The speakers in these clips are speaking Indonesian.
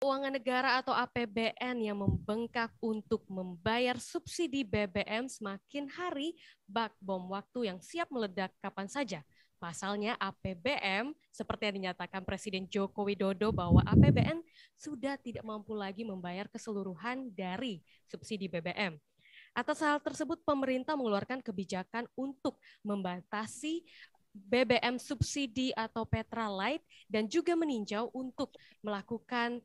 Keuangan negara atau APBN yang membengkak untuk membayar subsidi BBM semakin hari bak bom waktu yang siap meledak kapan saja. Pasalnya APBM, seperti yang dinyatakan Presiden Joko Widodo bahwa APBN sudah tidak mampu lagi membayar keseluruhan dari subsidi BBM. Atas hal tersebut, pemerintah mengeluarkan kebijakan untuk membatasi BBM subsidi atau Petralite dan juga meninjau untuk melakukan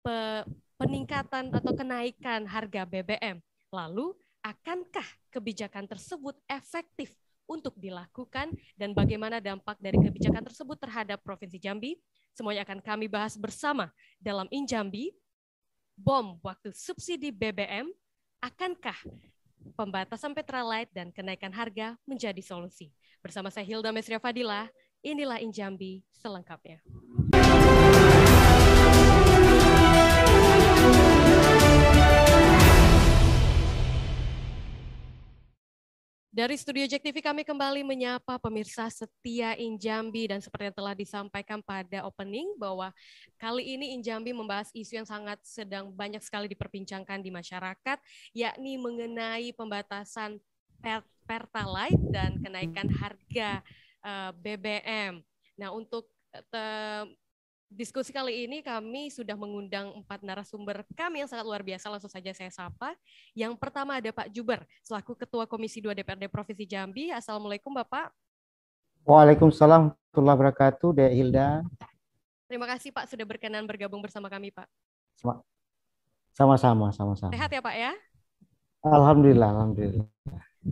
pe peningkatan atau kenaikan harga BBM. Lalu, akankah kebijakan tersebut efektif untuk dilakukan dan bagaimana dampak dari kebijakan tersebut terhadap Provinsi Jambi? Semuanya akan kami bahas bersama dalam Injambi, bom waktu subsidi BBM, akankah pembatasan Petralite dan kenaikan harga menjadi solusi? Bersama saya Hilda Mesria Fadila, inilah Injambi selengkapnya. Dari Studio Jack TV kami kembali menyapa pemirsa setia Injambi dan seperti yang telah disampaikan pada opening bahwa kali ini Injambi membahas isu yang sangat sedang banyak sekali diperbincangkan di masyarakat yakni mengenai pembatasan per Pertalite dan kenaikan harga uh, eh, BBM. Nah, untuk eh, diskusi kali ini kami sudah mengundang empat narasumber kami yang sangat luar biasa. Langsung saja saya sapa. Yang pertama ada Pak Juber, selaku Ketua Komisi 2 DPRD Provinsi Jambi. Assalamualaikum Bapak. Waalaikumsalam warahmatullahi wabarakatuh, Dea Hilda. Terima kasih Pak sudah berkenan bergabung bersama kami Pak. Sama-sama, sama-sama. Sehat ya Pak ya? Alhamdulillah, alhamdulillah.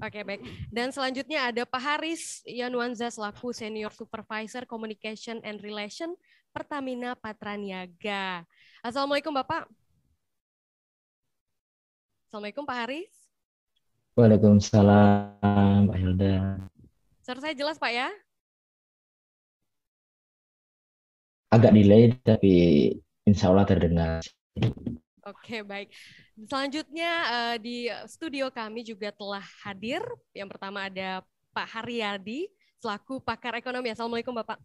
Oke, baik. Dan selanjutnya ada Pak Haris Yanuanza selaku Senior Supervisor Communication and Relation Pertamina Patraniaga. Assalamualaikum Bapak. Assalamualaikum Pak Haris. Waalaikumsalam Pak Hilda. Suara saya jelas Pak ya? Agak delay tapi insya Allah terdengar. Oke, baik. Selanjutnya eh, di studio kami juga telah hadir. Yang pertama ada Pak Haryadi selaku pakar ekonomi. Assalamualaikum Bapak.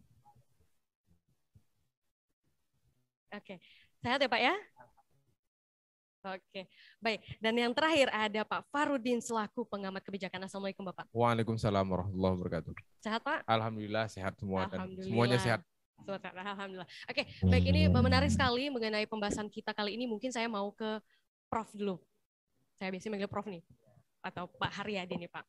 Oke. Sehat ya Pak ya? Oke, baik. Dan yang terakhir ada Pak Farudin selaku pengamat kebijakan. Assalamualaikum Bapak. Waalaikumsalam warahmatullahi wabarakatuh. Sehat Pak? Alhamdulillah sehat semua Alhamdulillah. dan semuanya sehat. Alhamdulillah. Oke, baik ini menarik sekali mengenai pembahasan kita kali ini. Mungkin saya mau ke Prof dulu. Saya biasanya manggil Prof nih atau Pak Haryadi nih Pak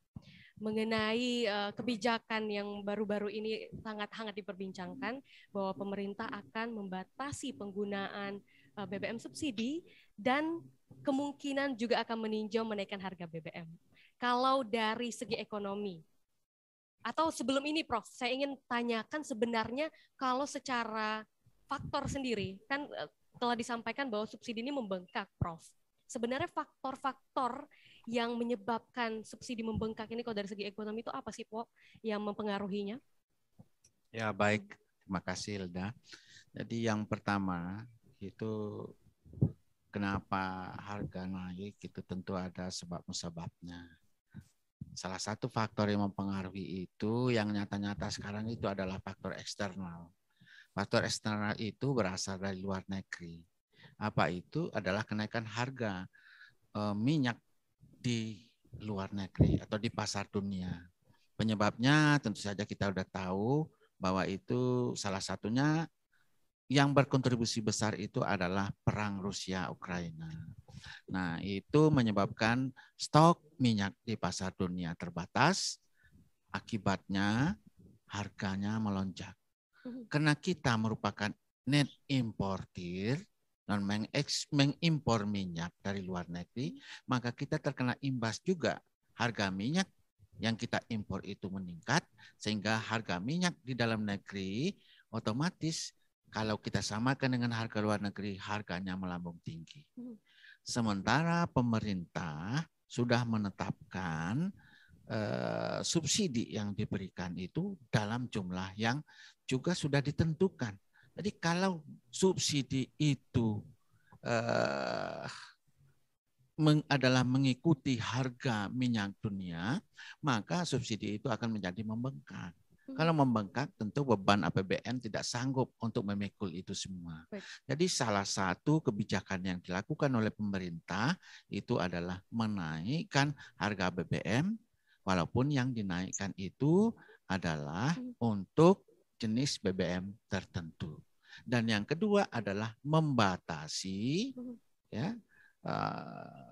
mengenai uh, kebijakan yang baru-baru ini sangat hangat diperbincangkan bahwa pemerintah akan membatasi penggunaan uh, eh, BBM subsidi dan kemungkinan juga akan meninjau menaikkan harga BBM. Kalau dari segi ekonomi atau sebelum ini Prof, saya ingin tanyakan sebenarnya kalau secara faktor sendiri kan eh, telah disampaikan bahwa subsidi ini membengkak Prof. Sebenarnya faktor-faktor yang menyebabkan subsidi membengkak ini kalau dari segi ekonomi itu apa sih, pak yang mempengaruhinya? Ya, baik. Terima kasih, Hilda. Jadi yang pertama itu kenapa harga naik itu tentu ada sebab musababnya. Salah satu faktor yang mempengaruhi itu yang nyata-nyata sekarang itu adalah faktor eksternal. Faktor eksternal itu berasal dari luar negeri. Apa itu? Adalah kenaikan harga eh, minyak di luar negeri atau di pasar dunia. Penyebabnya tentu saja kita sudah tahu bahwa itu salah satunya yang berkontribusi besar itu adalah perang Rusia Ukraina. Nah, itu menyebabkan stok minyak di pasar dunia terbatas. Akibatnya harganya melonjak. Hmm. Karena kita merupakan net importer dan mengimpor minyak dari luar negeri, maka kita terkena imbas juga harga minyak yang kita impor itu meningkat sehingga harga minyak di dalam negeri otomatis kalau kita samakan dengan harga luar negeri harganya melambung tinggi. Hmm. Sementara pemerintah sudah menetapkan eh, subsidi yang diberikan itu dalam jumlah yang juga sudah ditentukan jadi kalau subsidi itu uh, adalah mengikuti harga minyak dunia, maka subsidi itu akan menjadi membengkak. Hmm. Kalau membengkak tentu beban APBN tidak sanggup untuk memikul itu semua. Jadi salah satu kebijakan yang dilakukan oleh pemerintah itu adalah menaikkan harga BBM walaupun yang dinaikkan itu adalah hmm. untuk jenis BBM tertentu. Dan yang kedua adalah membatasi ya eh,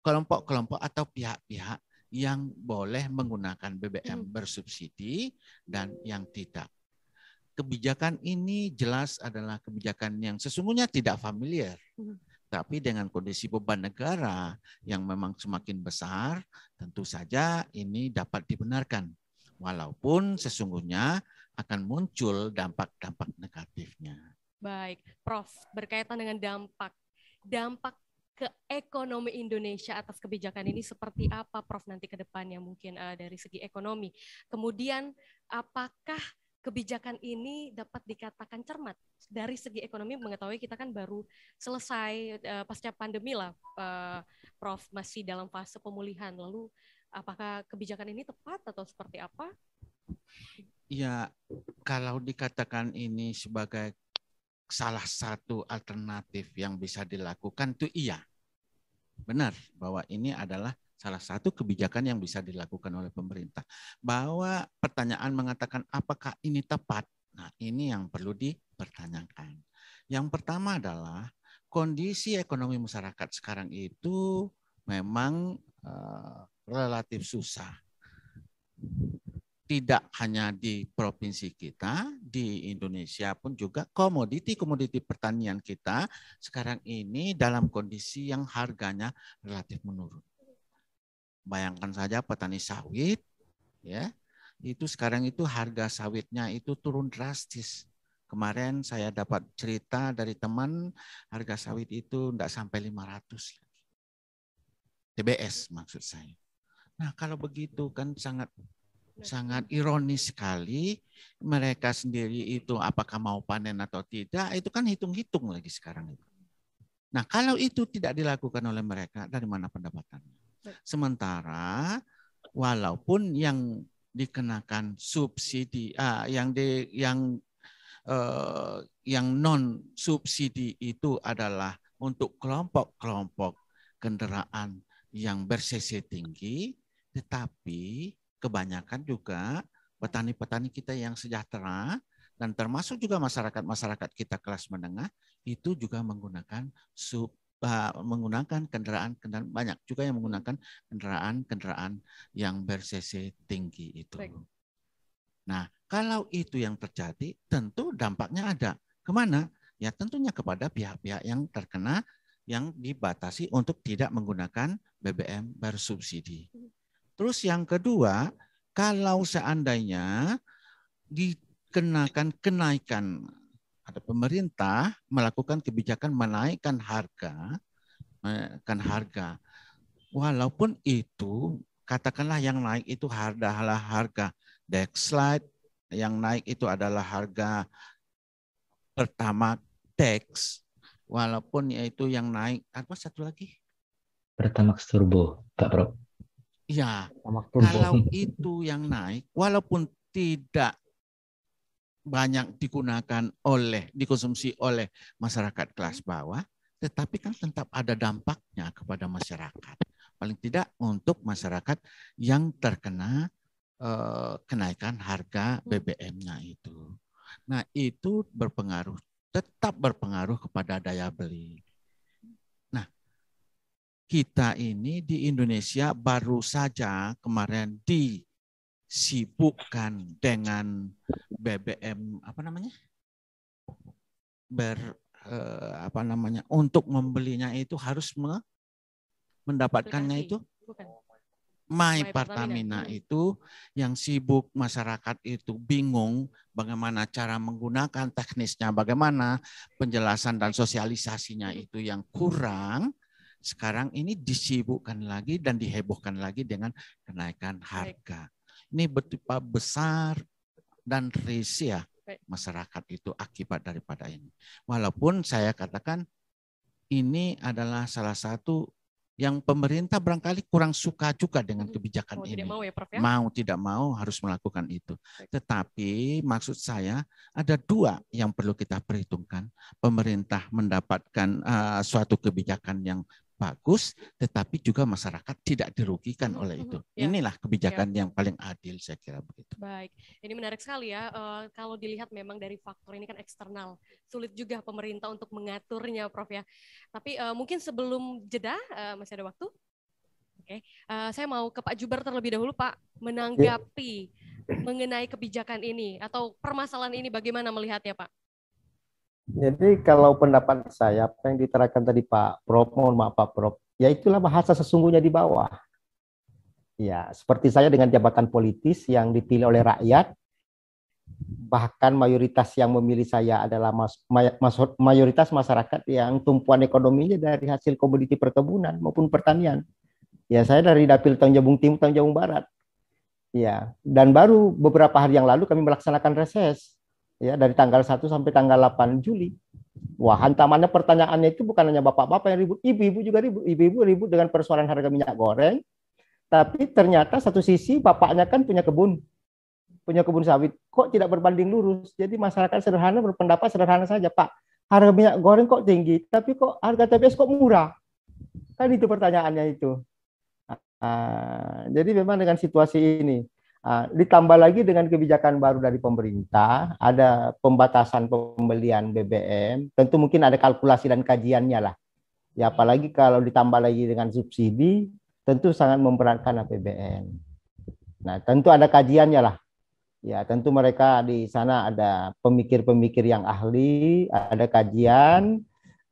kelompok-kelompok atau pihak-pihak yang boleh menggunakan BBM hmm. bersubsidi dan yang tidak. Kebijakan ini jelas adalah kebijakan yang sesungguhnya tidak familiar. Hmm. Tapi dengan kondisi beban negara yang memang semakin besar, tentu saja ini dapat dibenarkan. Walaupun sesungguhnya akan muncul dampak-dampak negatifnya. Baik, Prof, berkaitan dengan dampak. Dampak ke ekonomi Indonesia atas kebijakan ini seperti apa Prof nanti ke depannya mungkin uh, dari segi ekonomi. Kemudian apakah kebijakan ini dapat dikatakan cermat dari segi ekonomi mengetahui kita kan baru selesai uh, pasca pandemi lah uh, Prof masih dalam fase pemulihan. Lalu apakah kebijakan ini tepat atau seperti apa? Ya, kalau dikatakan ini sebagai salah satu alternatif yang bisa dilakukan itu iya. Benar bahwa ini adalah salah satu kebijakan yang bisa dilakukan oleh pemerintah. Bahwa pertanyaan mengatakan apakah ini tepat? Nah, ini yang perlu dipertanyakan. Yang pertama adalah kondisi ekonomi masyarakat sekarang itu memang uh, relatif susah tidak hanya di provinsi kita, di Indonesia pun juga komoditi-komoditi pertanian kita sekarang ini dalam kondisi yang harganya relatif menurun. Bayangkan saja petani sawit ya, itu sekarang itu harga sawitnya itu turun drastis. Kemarin saya dapat cerita dari teman harga sawit itu tidak sampai 500 TBS maksud saya. Nah kalau begitu kan sangat sangat ironis sekali mereka sendiri itu apakah mau panen atau tidak itu kan hitung-hitung lagi sekarang itu. Nah, kalau itu tidak dilakukan oleh mereka dari mana pendapatannya? Sementara walaupun yang dikenakan subsidi ah, yang di yang eh, yang non subsidi itu adalah untuk kelompok-kelompok kendaraan yang bersesi tinggi tetapi kebanyakan juga petani-petani kita yang sejahtera dan termasuk juga masyarakat-masyarakat kita kelas menengah itu juga menggunakan sub menggunakan kendaraan-kendaraan banyak juga yang menggunakan kendaraan-kendaraan yang ber tinggi itu. Nah, kalau itu yang terjadi, tentu dampaknya ada. Kemana? Ya tentunya kepada pihak-pihak yang terkena yang dibatasi untuk tidak menggunakan BBM bersubsidi. Terus yang kedua, kalau seandainya dikenakan kenaikan ada pemerintah melakukan kebijakan menaikkan harga menaikkan harga walaupun itu katakanlah yang naik itu adalah harga dexlite yang naik itu adalah harga pertama dex walaupun yaitu yang naik apa satu lagi pertamax turbo Pak Prof Ya, kalau itu yang naik, walaupun tidak banyak digunakan oleh, dikonsumsi oleh masyarakat kelas bawah, tetapi kan tetap ada dampaknya kepada masyarakat. Paling tidak untuk masyarakat yang terkena eh, kenaikan harga hmm. BBM-nya itu. Nah itu berpengaruh, tetap berpengaruh kepada daya beli kita ini di Indonesia baru saja kemarin disibukkan dengan BBM apa namanya? ber eh, apa namanya? untuk membelinya itu harus me, mendapatkannya itu My Pertamina hmm. itu yang sibuk masyarakat itu bingung bagaimana cara menggunakan teknisnya, bagaimana penjelasan dan sosialisasinya hmm. itu yang kurang sekarang ini disibukkan lagi dan dihebohkan lagi dengan kenaikan harga. Baik. Ini betapa besar dan risih ya masyarakat itu akibat daripada ini. Walaupun saya katakan ini adalah salah satu yang pemerintah barangkali kurang suka juga dengan kebijakan mau ini. Tidak mau, ya, Prof, ya? mau tidak mau harus melakukan itu. Tetapi maksud saya ada dua yang perlu kita perhitungkan. Pemerintah mendapatkan uh, suatu kebijakan yang bagus, tetapi juga masyarakat tidak dirugikan hmm, oleh hmm, itu. Ya, Inilah kebijakan ya. yang paling adil saya kira begitu. Baik, ini menarik sekali ya. Uh, kalau dilihat memang dari faktor ini kan eksternal, sulit juga pemerintah untuk mengaturnya, Prof ya. Tapi uh, mungkin sebelum jeda uh, masih ada waktu. Oke, okay. uh, saya mau ke Pak Juber terlebih dahulu, Pak, ya. menanggapi ya. mengenai kebijakan ini atau permasalahan ini bagaimana melihatnya, Pak? Jadi kalau pendapat saya, apa yang diterangkan tadi Pak Prof, mohon maaf Pak Prof, ya itulah bahasa sesungguhnya di bawah. Ya, seperti saya dengan jabatan politis yang dipilih oleh rakyat, bahkan mayoritas yang memilih saya adalah mas, may, mas, mayoritas masyarakat yang tumpuan ekonominya dari hasil komoditi perkebunan maupun pertanian. Ya, saya dari Dapil Tanjung Timur, tanjung Barat. Ya, dan baru beberapa hari yang lalu kami melaksanakan reses ya dari tanggal 1 sampai tanggal 8 Juli. Wah, hantamannya pertanyaannya itu bukan hanya bapak-bapak yang ribut, ibu-ibu juga ribut, ibu-ibu ribut dengan persoalan harga minyak goreng. Tapi ternyata satu sisi bapaknya kan punya kebun, punya kebun sawit, kok tidak berbanding lurus. Jadi masyarakat sederhana berpendapat sederhana saja, Pak. Harga minyak goreng kok tinggi, tapi kok harga TBS kok murah? Kan itu pertanyaannya itu. Nah, jadi memang dengan situasi ini Ah, ditambah lagi dengan kebijakan baru dari pemerintah, ada pembatasan pembelian BBM, tentu mungkin ada kalkulasi dan kajiannya lah. Ya apalagi kalau ditambah lagi dengan subsidi, tentu sangat memberatkan APBN. Nah, tentu ada kajiannya lah. Ya, tentu mereka di sana ada pemikir-pemikir yang ahli, ada kajian,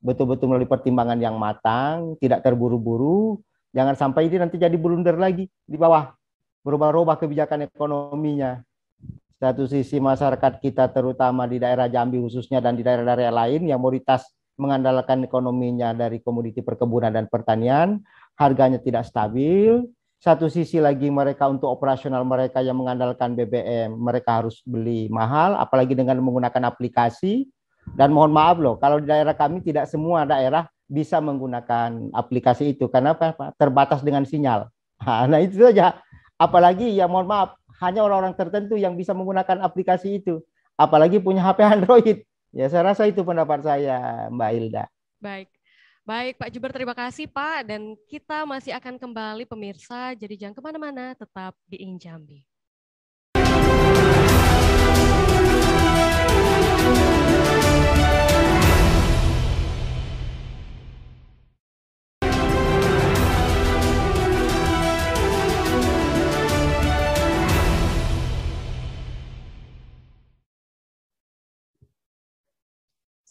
betul-betul melalui pertimbangan yang matang, tidak terburu-buru, jangan sampai ini nanti jadi blunder lagi di bawah berubah-ubah kebijakan ekonominya. Satu sisi masyarakat kita terutama di daerah Jambi khususnya dan di daerah-daerah lain yang mayoritas mengandalkan ekonominya dari komoditi perkebunan dan pertanian, harganya tidak stabil. Satu sisi lagi mereka untuk operasional mereka yang mengandalkan BBM, mereka harus beli mahal, apalagi dengan menggunakan aplikasi. Dan mohon maaf loh, kalau di daerah kami tidak semua daerah bisa menggunakan aplikasi itu. Karena apa? Terbatas dengan sinyal. Nah itu saja Apalagi ya mohon maaf, hanya orang-orang tertentu yang bisa menggunakan aplikasi itu. Apalagi punya HP Android. Ya saya rasa itu pendapat saya Mbak Hilda. Baik. Baik Pak Juber, terima kasih Pak. Dan kita masih akan kembali pemirsa. Jadi jangan kemana-mana, tetap di Injambi.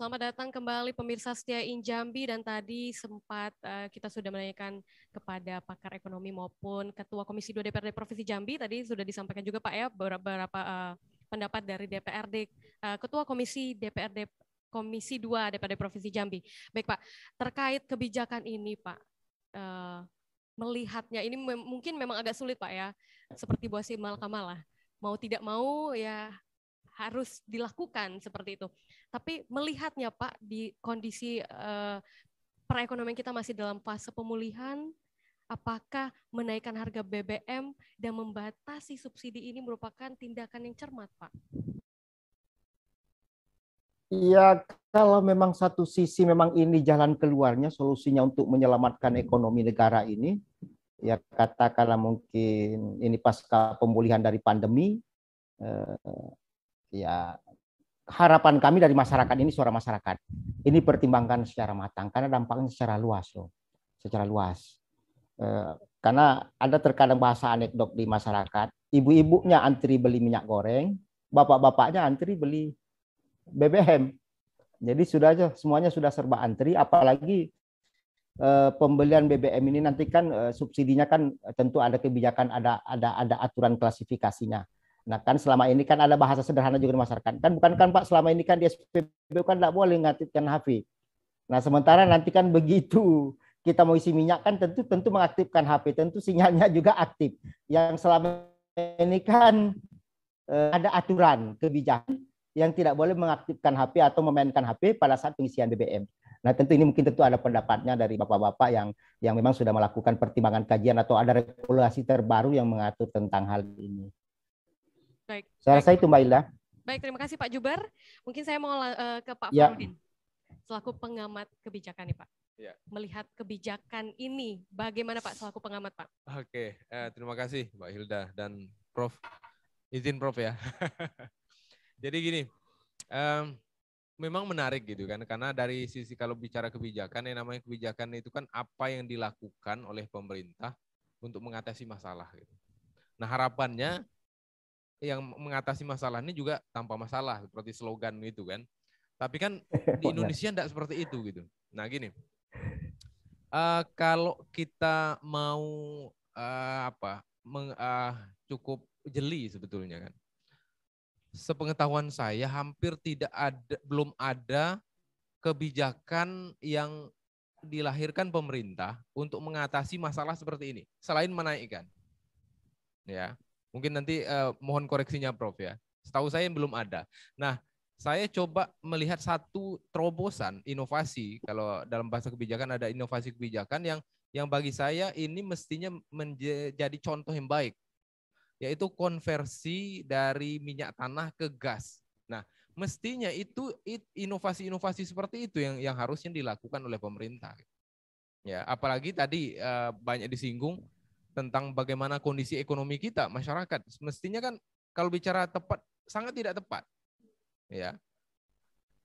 Selamat datang kembali pemirsa setia Injambi dan tadi sempat uh, kita sudah menanyakan kepada pakar ekonomi maupun Ketua Komisi 2 DPRD Provinsi Jambi tadi sudah disampaikan juga Pak ya beberapa uh, pendapat dari DPRD uh, eh, Ketua Komisi DPRD Komisi 2 DPRD Provinsi Jambi. Baik Pak, terkait kebijakan ini Pak uh, melihatnya ini mem mungkin memang agak sulit Pak ya seperti buah si Kamala mau tidak mau ya harus dilakukan seperti itu. Tapi melihatnya Pak di kondisi eh, perekonomian kita masih dalam fase pemulihan, apakah menaikkan harga BBM dan membatasi subsidi ini merupakan tindakan yang cermat, Pak? Ya, kalau memang satu sisi memang ini jalan keluarnya, solusinya untuk menyelamatkan ekonomi negara ini, ya katakanlah mungkin ini pasca pemulihan dari pandemi, eh, ya harapan kami dari masyarakat ini suara masyarakat. Ini pertimbangkan secara matang karena dampaknya secara luas loh, secara luas. Eh, karena ada terkadang bahasa anekdot di masyarakat, ibu-ibunya antri beli minyak goreng, bapak-bapaknya antri beli BBM. Jadi sudah aja semuanya sudah serba antri, apalagi eh, pembelian BBM ini nanti kan eh, subsidinya kan tentu ada kebijakan, ada ada ada aturan klasifikasinya Nah kan selama ini kan ada bahasa sederhana juga di masyarakat. Kan bukan kan Pak selama ini kan di SPBU kan tidak boleh mengaktifkan HP. Nah sementara nanti kan begitu kita mau isi minyak kan tentu tentu mengaktifkan HP, tentu sinyalnya juga aktif. Yang selama ini kan eh, ada aturan kebijakan yang tidak boleh mengaktifkan HP atau memainkan HP pada saat pengisian BBM. Nah tentu ini mungkin tentu ada pendapatnya dari bapak-bapak yang yang memang sudah melakukan pertimbangan kajian atau ada regulasi terbaru yang mengatur tentang hal ini. Baik. Saya rasa itu Mbak Ilda. Baik, terima kasih Pak Jubar. Mungkin saya mau uh, ke Pak ya. Farudin selaku pengamat kebijakan nih Pak. Ya. Melihat kebijakan ini, bagaimana Pak selaku pengamat Pak? Oke, uh, terima kasih Mbak Hilda dan Prof. Izin Prof ya. Jadi gini, um, memang menarik gitu kan, karena dari sisi kalau bicara kebijakan, yang namanya kebijakan itu kan apa yang dilakukan oleh pemerintah untuk mengatasi masalah. Gitu. Nah harapannya yang mengatasi masalah ini juga tanpa masalah seperti slogan itu kan. Tapi kan di Indonesia tidak seperti itu gitu. Nah gini, uh, kalau kita mau uh, apa meng, uh, cukup jeli sebetulnya kan. Sepengetahuan saya hampir tidak ada belum ada kebijakan yang dilahirkan pemerintah untuk mengatasi masalah seperti ini selain menaikkan ya Mungkin nanti eh, mohon koreksinya Prof ya. Setahu saya belum ada. Nah, saya coba melihat satu terobosan inovasi kalau dalam bahasa kebijakan ada inovasi kebijakan yang yang bagi saya ini mestinya menjadi contoh yang baik yaitu konversi dari minyak tanah ke gas. Nah, mestinya itu inovasi-inovasi seperti itu yang yang harusnya dilakukan oleh pemerintah. Ya, apalagi tadi eh, banyak disinggung tentang bagaimana kondisi ekonomi kita masyarakat. Mestinya kan kalau bicara tepat sangat tidak tepat. Ya.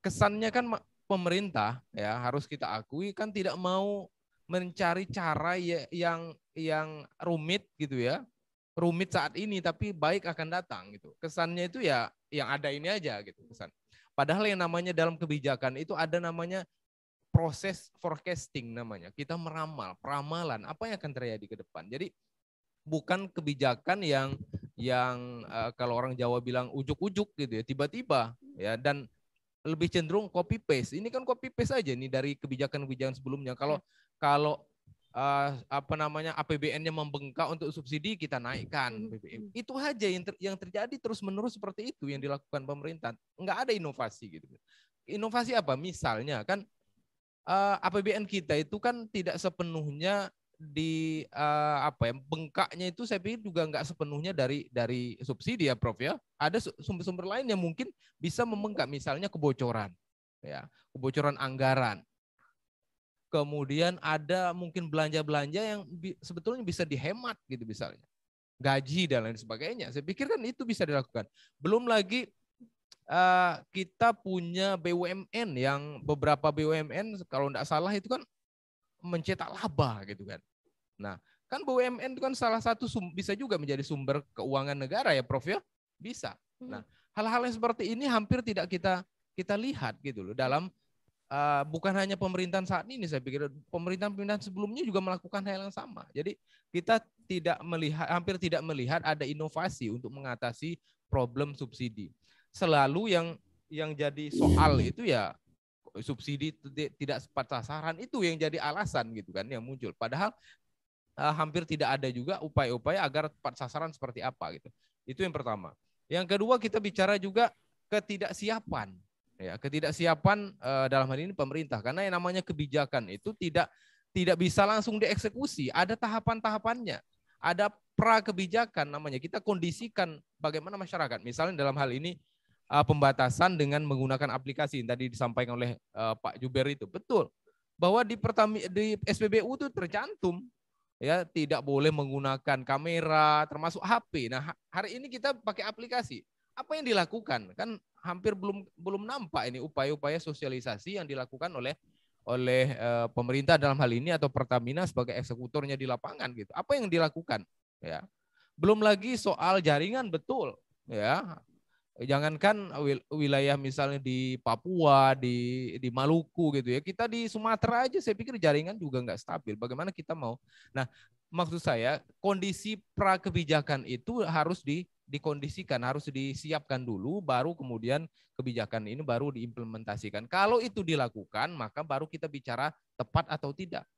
Kesannya kan pemerintah ya harus kita akui kan tidak mau mencari cara yang yang rumit gitu ya. Rumit saat ini tapi baik akan datang gitu. Kesannya itu ya yang ada ini aja gitu kesan. Padahal yang namanya dalam kebijakan itu ada namanya proses forecasting namanya. Kita meramal, peramalan apa yang akan terjadi ke depan. Jadi bukan kebijakan yang yang uh, kalau orang Jawa bilang ujuk-ujuk gitu ya, tiba-tiba ya dan lebih cenderung copy paste. Ini kan copy paste aja nih dari kebijakan-kebijakan sebelumnya. Kalau hmm. kalau uh, apa namanya APBN-nya membengkak untuk subsidi kita naikkan BBM. Hmm. Itu aja yang ter, yang terjadi terus-menerus seperti itu yang dilakukan pemerintah. Enggak ada inovasi gitu. Inovasi apa? Misalnya kan uh, eh, APBN kita itu kan tidak sepenuhnya di uh, apa ya bengkaknya itu saya pikir juga nggak sepenuhnya dari dari subsidi ya Prof ya ada sumber-sumber lain yang mungkin bisa membengkak misalnya kebocoran ya kebocoran anggaran kemudian ada mungkin belanja-belanja yang bi sebetulnya bisa dihemat gitu misalnya gaji dan lain sebagainya saya pikir kan itu bisa dilakukan belum lagi Eh, kita punya BUMN yang beberapa BUMN kalau tidak salah itu kan mencetak laba gitu kan. Nah, kan BUMN itu kan salah satu bisa juga menjadi sumber keuangan negara ya, Prof ya? Bisa. Hmm. Nah, hal-hal yang seperti ini hampir tidak kita kita lihat gitu loh dalam uh, bukan hanya pemerintahan saat ini saya pikir pemerintahan-pemerintahan sebelumnya juga melakukan hal yang sama. Jadi kita tidak melihat hampir tidak melihat ada inovasi untuk mengatasi problem subsidi selalu yang yang jadi soal itu ya subsidi tidak sepat sasaran itu yang jadi alasan gitu kan yang muncul. Padahal eh, hampir tidak ada juga upaya-upaya agar tepat sasaran seperti apa gitu. Itu yang pertama. Yang kedua kita bicara juga ketidaksiapan. Ya, ketidaksiapan eh, dalam hal ini pemerintah karena yang namanya kebijakan itu tidak tidak bisa langsung dieksekusi, ada tahapan-tahapannya. Ada pra kebijakan namanya. Kita kondisikan bagaimana masyarakat. Misalnya dalam hal ini uh, pembatasan dengan menggunakan aplikasi yang tadi disampaikan oleh uh, Pak Juber itu. Betul. Bahwa di Pertami di SPBU itu tercantum ya tidak boleh menggunakan kamera termasuk HP. Nah, hari ini kita pakai aplikasi. Apa yang dilakukan? Kan hampir belum belum nampak ini upaya-upaya sosialisasi yang dilakukan oleh oleh uh, pemerintah dalam hal ini atau Pertamina sebagai eksekutornya di lapangan gitu. Apa yang dilakukan? Ya. Belum lagi soal jaringan betul ya Jangankan wilayah misalnya di Papua, di di Maluku gitu ya. Kita di Sumatera aja saya pikir jaringan juga nggak stabil. Bagaimana kita mau? Nah, maksud saya kondisi pra kebijakan itu harus di dikondisikan, harus disiapkan dulu, baru kemudian kebijakan ini baru diimplementasikan. Kalau itu dilakukan, maka baru kita bicara tepat atau tidak.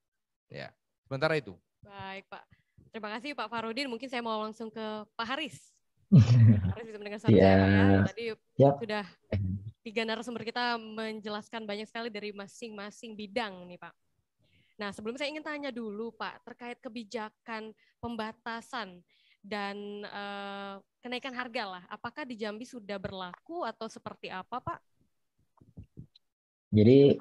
Ya, sementara itu. Baik Pak, terima kasih Pak Farudin. Mungkin saya mau langsung ke Pak Haris harus bisa mendengar iya. suara saya Tadi yep. sudah eh. tiga narasumber kita menjelaskan banyak sekali dari masing-masing bidang nih Pak. Nah sebelum saya ingin tanya dulu Pak terkait kebijakan pembatasan dan uh, kenaikan harga lah. Apakah di Jambi sudah berlaku atau seperti apa Pak? Jadi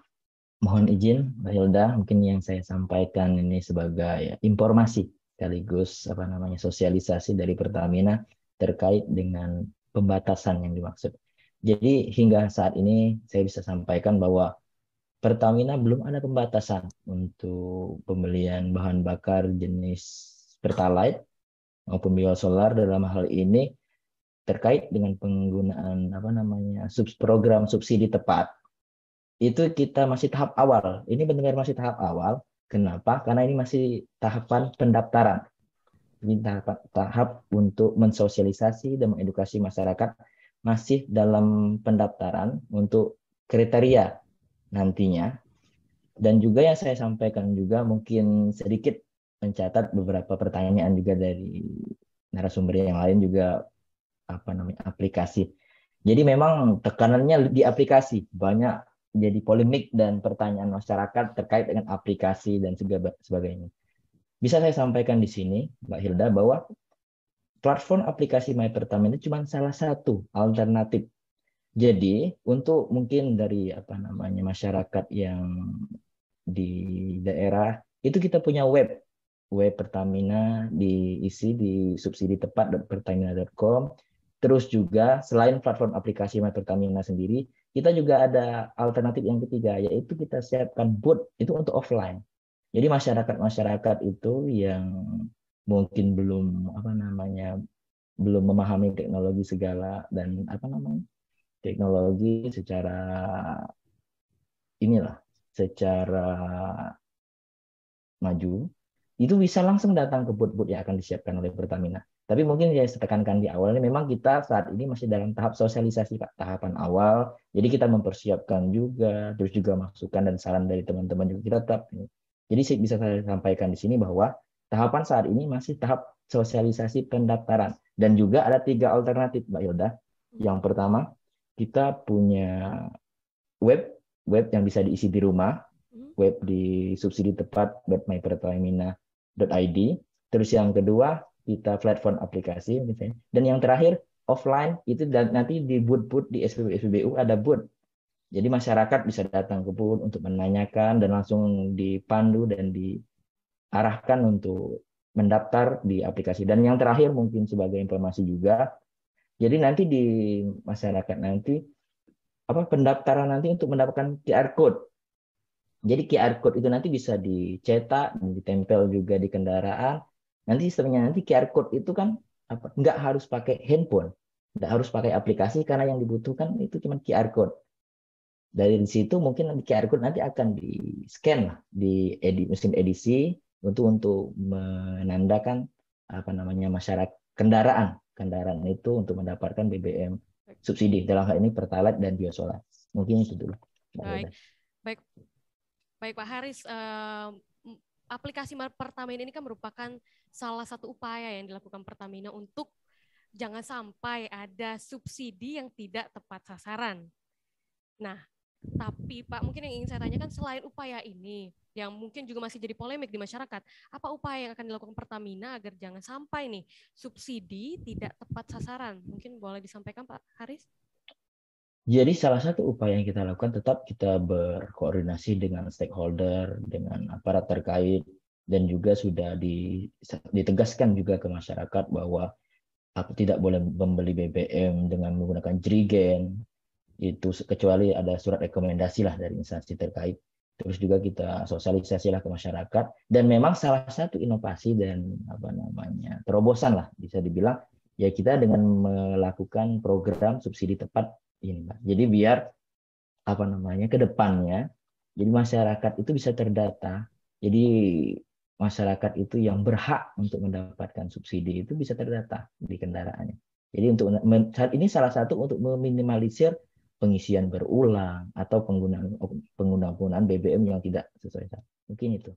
mohon izin Mbak Hilda, mungkin yang saya sampaikan ini sebagai informasi sekaligus apa namanya sosialisasi dari Pertamina terkait dengan pembatasan yang dimaksud. Jadi hingga saat ini saya bisa sampaikan bahwa Pertamina belum ada pembatasan untuk pembelian bahan bakar jenis Pertalite maupun biosolar dalam hal ini terkait dengan penggunaan apa namanya program subsidi tepat itu kita masih tahap awal ini benar-benar masih tahap awal kenapa karena ini masih tahapan pendaftaran di tahap, tahap untuk mensosialisasi dan mengedukasi masyarakat masih dalam pendaftaran untuk kriteria nantinya. Dan juga yang saya sampaikan juga mungkin sedikit mencatat beberapa pertanyaan juga dari narasumber yang lain juga apa namanya aplikasi. Jadi memang tekanannya di aplikasi banyak jadi polemik dan pertanyaan masyarakat terkait dengan aplikasi dan sebagainya. Bisa saya sampaikan di sini, Mbak Hilda, bahwa platform aplikasi My Pertamina cuma salah satu alternatif. Jadi untuk mungkin dari apa namanya masyarakat yang di daerah itu kita punya web web Pertamina diisi di subsidi tepat pertamina.com. Terus juga selain platform aplikasi My Pertamina sendiri, kita juga ada alternatif yang ketiga yaitu kita siapkan bot itu untuk offline. Jadi masyarakat-masyarakat itu yang mungkin belum apa namanya belum memahami teknologi segala dan apa namanya teknologi secara inilah secara maju itu bisa langsung datang ke but-but yang akan disiapkan oleh Pertamina. Tapi mungkin yang saya tekankan di awal ini memang kita saat ini masih dalam tahap sosialisasi Pak, tahapan awal. Jadi kita mempersiapkan juga, terus juga masukan dan saran dari teman-teman juga kita tetap jadi bisa saya sampaikan di sini bahwa tahapan saat ini masih tahap sosialisasi pendaftaran dan juga ada tiga alternatif Mbak Yoda. Yang pertama kita punya web web yang bisa diisi di rumah, hmm. web di subsidi tepat webmypertamina.id. Terus yang kedua kita platform aplikasi dan yang terakhir offline itu nanti di boot boot di SPBU SPBU ada boot jadi masyarakat bisa datang ke PUN untuk menanyakan dan langsung dipandu dan diarahkan untuk mendaftar di aplikasi. Dan yang terakhir mungkin sebagai informasi juga, jadi nanti di masyarakat nanti apa pendaftaran nanti untuk mendapatkan QR code. Jadi QR code itu nanti bisa dicetak dan ditempel juga di kendaraan. Nanti sistemnya nanti QR code itu kan nggak harus pakai handphone, nggak harus pakai aplikasi karena yang dibutuhkan itu cuma QR code dari situ mungkin nanti QR code nanti akan di scan lah di edi, mesin edisi untuk untuk menandakan apa namanya masyarakat kendaraan kendaraan itu untuk mendapatkan BBM subsidi dalam hal ini pertalite dan biosolar. Mungkin itu dulu. Baik, baik, baik Pak Haris. Uh, aplikasi Pertamina ini kan merupakan salah satu upaya yang dilakukan Pertamina untuk jangan sampai ada subsidi yang tidak tepat sasaran. Nah, tapi Pak, mungkin yang ingin saya tanyakan selain upaya ini yang mungkin juga masih jadi polemik di masyarakat, apa upaya yang akan dilakukan Pertamina agar jangan sampai nih subsidi tidak tepat sasaran? Mungkin boleh disampaikan Pak Haris? Jadi salah satu upaya yang kita lakukan tetap kita berkoordinasi dengan stakeholder, dengan aparat terkait, dan juga sudah ditegaskan juga ke masyarakat bahwa aku tidak boleh membeli BBM dengan menggunakan jerigen, itu kecuali ada surat rekomendasi lah dari instansi terkait. Terus juga kita sosialisasi lah ke masyarakat dan memang salah satu inovasi dan apa namanya terobosan lah bisa dibilang ya kita dengan melakukan program subsidi tepat ini Pak. Jadi biar apa namanya ke depannya jadi masyarakat itu bisa terdata. Jadi masyarakat itu yang berhak untuk mendapatkan subsidi itu bisa terdata di kendaraannya. Jadi untuk saat ini salah satu untuk meminimalisir pengisian berulang atau penggunaan penggunaan BBM yang tidak sesuai mungkin itu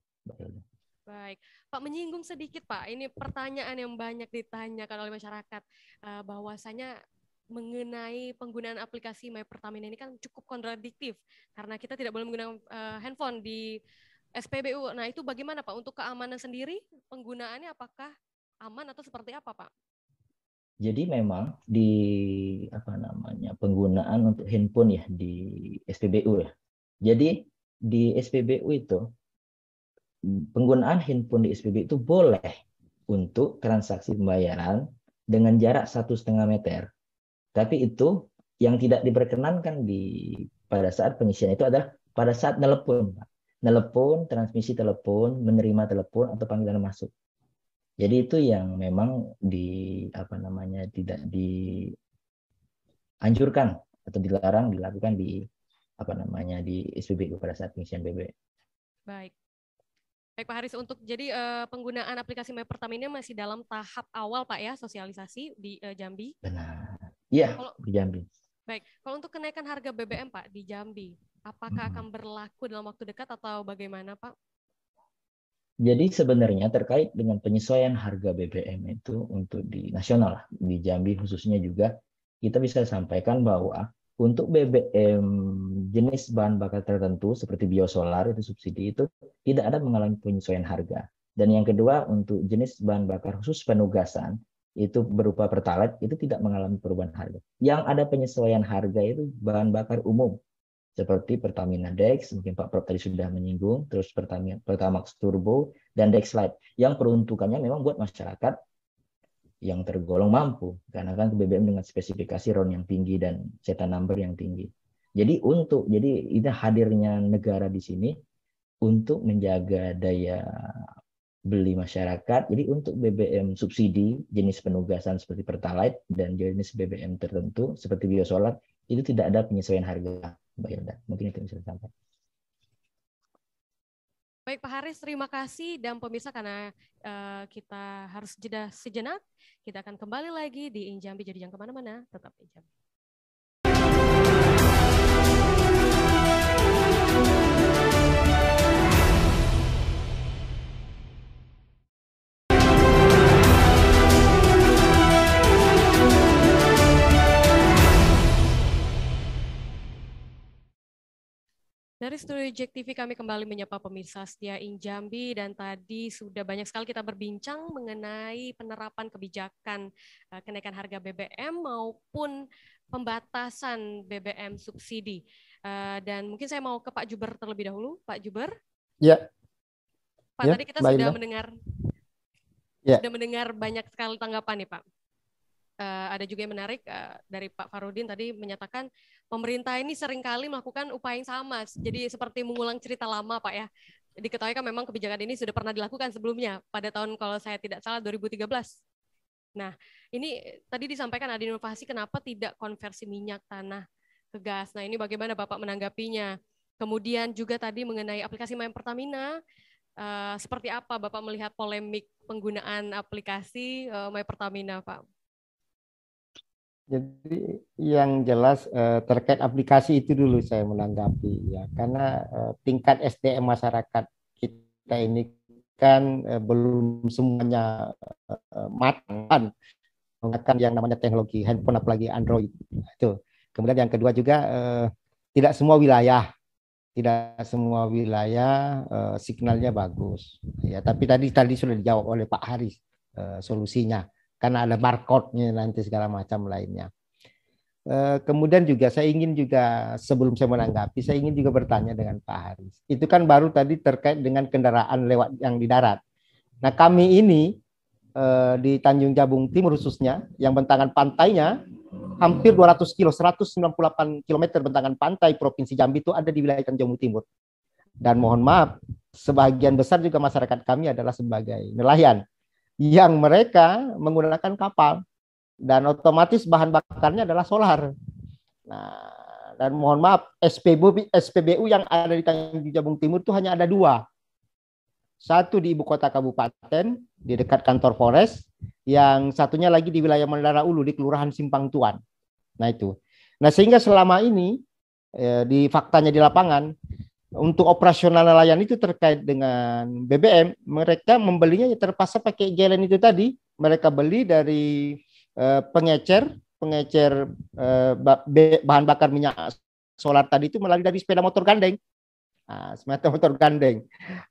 Baik, Pak menyinggung sedikit Pak, ini pertanyaan yang banyak ditanyakan oleh masyarakat eh, bahwasanya mengenai penggunaan aplikasi My Pertamina ini kan cukup kontradiktif karena kita tidak boleh menggunakan eh, handphone di SPBU. Nah, itu bagaimana Pak untuk keamanan sendiri penggunaannya apakah aman atau seperti apa Pak? Jadi memang di apa namanya penggunaan untuk handphone ya di SPBU ya. Jadi di SPBU itu penggunaan handphone di SPBU itu boleh untuk transaksi pembayaran dengan jarak satu setengah meter. Tapi itu yang tidak diperkenankan di pada saat pengisian itu adalah pada saat telepon, Telepon, transmisi telepon, menerima telepon atau panggilan masuk jadi itu yang memang di apa namanya tidak dianjurkan atau dilarang dilakukan di apa namanya di SPBU pada saat pengisian BB. Baik. Baik Pak Haris, untuk jadi uh, penggunaan aplikasi My Pertamina masih dalam tahap awal Pak ya sosialisasi di uh, Jambi. Benar. Iya, di Jambi. Baik. Kalau untuk kenaikan harga BBM Pak di Jambi, apakah hmm. akan berlaku dalam waktu dekat atau bagaimana Pak? Jadi sebenarnya terkait dengan penyesuaian harga BBM itu untuk di nasional di Jambi khususnya juga kita bisa sampaikan bahwa untuk BBM jenis bahan bakar tertentu seperti biosolar itu subsidi itu tidak ada mengalami penyesuaian harga. Dan yang kedua untuk jenis bahan bakar khusus penugasan itu berupa pertalite itu tidak mengalami perubahan harga. Yang ada penyesuaian harga itu bahan bakar umum seperti Pertamina Dex, mungkin Pak Prof tadi sudah menyinggung, terus Pertamina Pertamax Turbo dan Dex Lite yang peruntukannya memang buat masyarakat yang tergolong mampu karena kan BBM dengan spesifikasi RON yang tinggi dan CETA number yang tinggi. Jadi untuk jadi ini hadirnya negara di sini untuk menjaga daya beli masyarakat. Jadi untuk BBM subsidi jenis penugasan seperti Pertalite dan jenis BBM tertentu seperti biosolar itu tidak ada penyesuaian harga Mbak Hilda. Mungkin itu saya sampaikan. Baik Pak Haris, terima kasih dan pemirsa karena uh, kita harus jeda sejenak, kita akan kembali lagi di Injambi. Jadi jangan kemana-mana, tetap Injambi. Dari studio Jack TV kami kembali menyapa pemirsa setia Injambi dan tadi sudah banyak sekali kita berbincang mengenai penerapan kebijakan eh, kenaikan harga BBM maupun pembatasan BBM subsidi. Eh, dan mungkin saya mau ke Pak Juber terlebih dahulu. Pak Juber? Ya. Pak, ya, tadi kita sudah mendengar ya. sudah mendengar banyak sekali tanggapan nih Pak. Eh, ada juga yang menarik dari Pak Farudin tadi menyatakan pemerintah ini seringkali melakukan upaya yang sama. Jadi seperti mengulang cerita lama, Pak ya. Diketahui kan memang kebijakan ini sudah pernah dilakukan sebelumnya pada tahun kalau saya tidak salah 2013. Nah, ini tadi disampaikan ada inovasi kenapa tidak konversi minyak tanah ke gas. Nah, ini bagaimana Bapak menanggapinya? Kemudian juga tadi mengenai aplikasi main Pertamina, uh, seperti apa Bapak melihat polemik penggunaan aplikasi uh, eh, My Pertamina, Pak? Jadi yang jelas eh, terkait aplikasi itu dulu saya menanggapi ya karena eh, tingkat SDM masyarakat kita ini kan eh, belum semuanya matang menggunakan yang namanya teknologi handphone apalagi Android nah, itu. Kemudian yang kedua juga tidak semua wilayah tidak semua wilayah sinyalnya signalnya bagus ya tapi tadi tadi sudah dijawab oleh Pak Haris solusinya karena ada barcode-nya nanti segala macam lainnya. Eh, kemudian juga saya ingin juga sebelum saya menanggapi, saya ingin juga bertanya dengan Pak Haris. Itu kan baru tadi terkait dengan kendaraan lewat yang di darat. Nah kami ini eh, di Tanjung Jabung Timur khususnya, yang bentangan pantainya hampir 200 kilo, 198 km bentangan pantai Provinsi Jambi itu ada di wilayah Tanjung Timur. Dan mohon maaf, sebagian besar juga masyarakat kami adalah sebagai nelayan yang mereka menggunakan kapal dan otomatis bahan bakarnya adalah solar. Nah, dan mohon maaf SPBU SPBU yang ada di Tanjung Jabung Timur itu hanya ada dua. Satu di ibu kota kabupaten di dekat kantor forest, yang satunya lagi di wilayah Mandara Ulu di Kelurahan Simpang Tuan. Nah itu. Nah sehingga selama ini eh, di faktanya di lapangan untuk operasional nelayan itu terkait dengan BBM, mereka membelinya ya terpaksa pakai jalan itu tadi. Mereka beli dari eh, pengecer, pengecer eh, bahan bakar minyak solar tadi itu melalui dari sepeda motor gandeng. Nah, sepeda motor gandeng.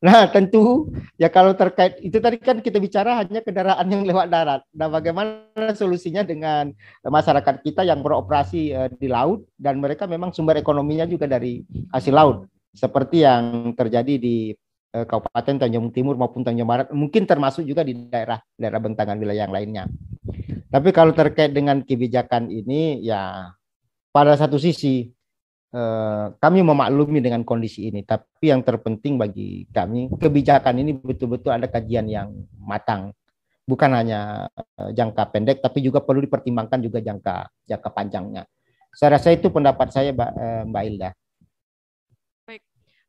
Nah, tentu ya kalau terkait itu tadi kan kita bicara hanya kendaraan yang lewat darat. Nah, bagaimana solusinya dengan masyarakat kita yang beroperasi eh, di laut dan mereka memang sumber ekonominya juga dari hasil laut seperti yang terjadi di eh, Kabupaten Tanjung Timur maupun Tanjung Barat, mungkin termasuk juga di daerah daerah bentangan wilayah yang lainnya. Tapi kalau terkait dengan kebijakan ini, ya pada satu sisi eh, kami memaklumi dengan kondisi ini, tapi yang terpenting bagi kami kebijakan ini betul-betul ada kajian yang matang, bukan hanya eh, jangka pendek, tapi juga perlu dipertimbangkan juga jangka jangka panjangnya. Saya rasa itu pendapat saya, Mbak eh, Ilda.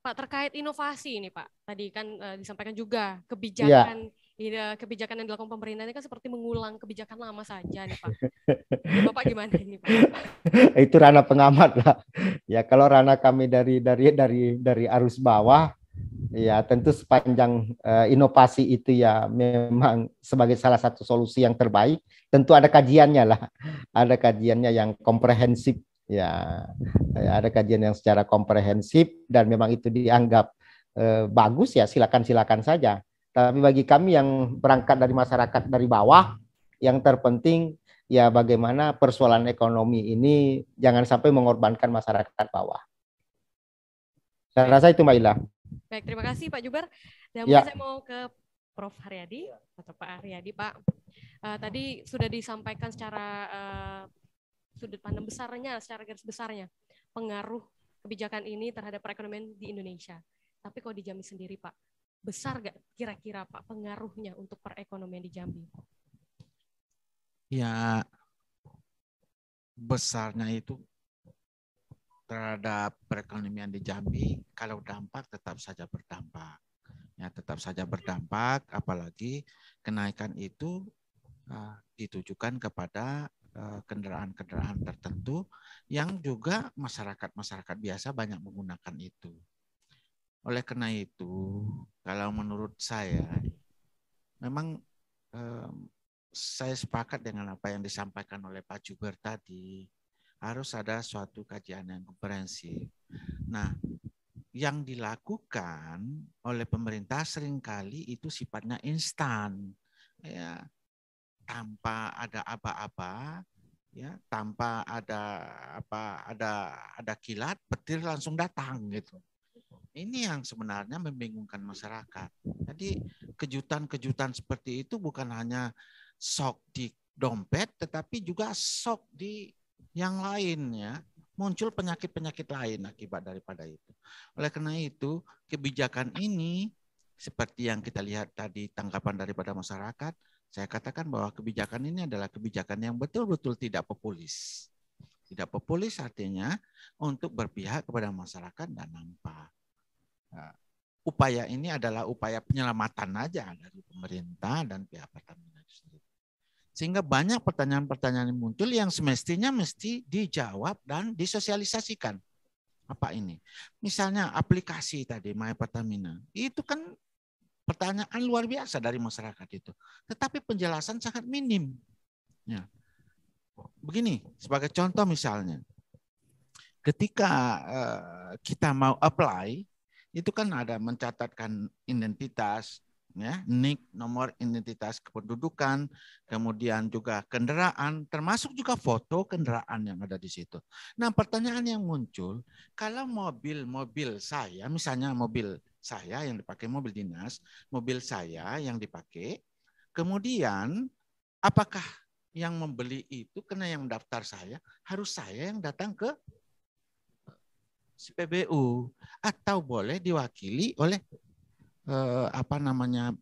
Pak terkait inovasi ini Pak. Tadi kan uh, disampaikan juga iya. kebijakan ya. kebijakan yang dilakukan pemerintah ini kan seperti mengulang kebijakan lama saja nih Pak. Bapak gimana ini Pak? Itu ranah pengamat lah. Ya kalau ranah kami dari dari dari dari arus bawah Ya, tentu sepanjang uh, inovasi itu ya memang sebagai salah satu solusi yang terbaik, tentu ada kajiannya lah. Ada kajiannya yang komprehensif Ya, eh, ada kajian yang secara komprehensif dan memang itu dianggap eh, bagus ya silakan-silakan saja. Tapi bagi kami yang berangkat dari masyarakat dari bawah, yang terpenting ya bagaimana persoalan ekonomi ini jangan sampai mengorbankan masyarakat bawah. Saya rasa itu Mbak Ila. Baik, terima kasih Pak Jubar Dan ya. saya mau ke Prof. Haryadi atau Pak Haryadi, Pak. Uh, tadi sudah disampaikan secara uh, sudut pandang besarnya secara garis besarnya pengaruh kebijakan ini terhadap perekonomian di Indonesia. Tapi kalau di Jambi sendiri, Pak, besar gak kira-kira Pak pengaruhnya untuk perekonomian di Jambi? Ya, besarnya itu terhadap perekonomian di Jambi, kalau dampak tetap saja berdampak. Ya, tetap saja berdampak, apalagi kenaikan itu uh, ditujukan kepada Eh, kendaraan-kendaraan tertentu yang juga masyarakat-masyarakat biasa banyak menggunakan itu. Oleh karena itu, kalau menurut saya memang eh, saya sepakat dengan apa yang disampaikan oleh Pak Juber tadi, harus ada suatu kajian yang komprehensif. Nah, yang dilakukan oleh pemerintah seringkali itu sifatnya instan. Ya, tanpa ada apa-apa ya, tanpa ada apa ada ada kilat, petir langsung datang gitu. Ini yang sebenarnya membingungkan masyarakat. Jadi kejutan-kejutan seperti itu bukan hanya shock di dompet, tetapi juga shock di yang lainnya muncul penyakit-penyakit lain akibat daripada itu. Oleh karena itu, kebijakan ini seperti yang kita lihat tadi tanggapan daripada masyarakat saya katakan bahwa kebijakan ini adalah kebijakan yang betul-betul tidak populis. Tidak populis artinya untuk berpihak kepada masyarakat dan nampak. Nah, upaya ini adalah upaya penyelamatan aja dari pemerintah dan pihak Pertamina sendiri. Sehingga banyak pertanyaan-pertanyaan yang muncul yang semestinya mesti dijawab dan disosialisasikan. Apa ini? Misalnya aplikasi tadi My Pertamina. Itu kan pertanyaan luar biasa dari masyarakat itu. Tetapi penjelasan sangat minim. Ya. Begini, sebagai contoh misalnya, ketika eh, kita mau apply, itu kan ada mencatatkan identitas, ya, nik, nomor identitas kependudukan, kemudian juga kendaraan, termasuk juga foto kendaraan yang ada di situ. Nah, pertanyaan yang muncul, kalau mobil-mobil saya, misalnya mobil saya yang dipakai mobil dinas, mobil saya yang dipakai. Kemudian apakah yang membeli itu kena yang mendaftar saya, harus saya yang datang ke SPBU atau boleh diwakili oleh eh, apa namanya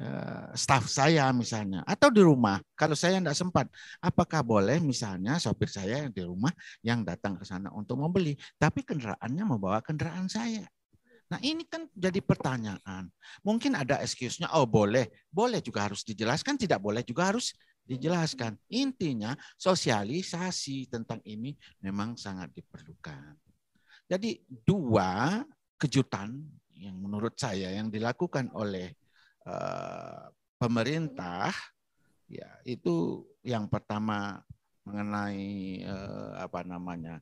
eh, staf saya misalnya atau di rumah kalau saya tidak sempat apakah boleh misalnya sopir saya yang di rumah yang datang ke sana untuk membeli tapi kendaraannya membawa kendaraan saya Nah ini kan jadi pertanyaan. Mungkin ada excuse-nya, oh boleh. Boleh juga harus dijelaskan, tidak boleh juga harus dijelaskan. Intinya sosialisasi tentang ini memang sangat diperlukan. Jadi dua kejutan yang menurut saya yang dilakukan oleh uh, pemerintah ya itu yang pertama mengenai uh, apa namanya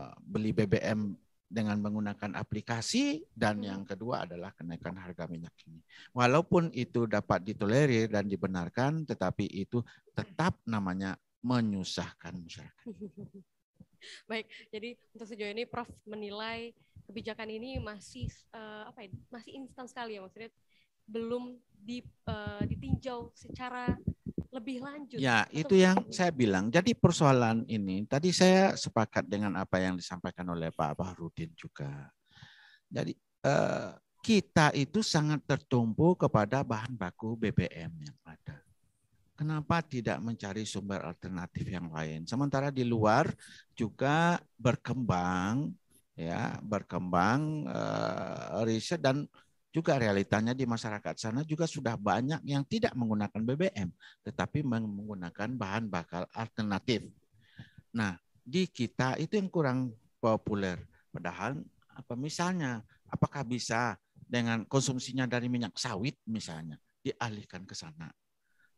uh, beli BBM dengan menggunakan aplikasi dan hmm. yang kedua adalah kenaikan harga minyak ini. Walaupun itu dapat ditolerir dan dibenarkan, tetapi itu tetap namanya menyusahkan masyarakat. Baik, jadi untuk sejauh ini Prof menilai kebijakan ini masih uh, apa ya, masih instan sekali ya maksudnya belum di, uh, ditinjau secara lebih lanjut. Ya, itu yang saya bilang. Jadi persoalan ini tadi saya sepakat dengan apa yang disampaikan oleh Pak Bahrudin juga. Jadi eh, kita itu sangat tertumpu kepada bahan baku BBM yang ada. Kenapa tidak mencari sumber alternatif yang lain? Sementara di luar juga berkembang ya, berkembang eh, riset dan juga realitanya di masyarakat sana juga sudah banyak yang tidak menggunakan BBM, tetapi menggunakan bahan bakal alternatif. Nah, di kita itu yang kurang populer. Padahal apa misalnya, apakah bisa dengan konsumsinya dari minyak sawit misalnya dialihkan ke sana.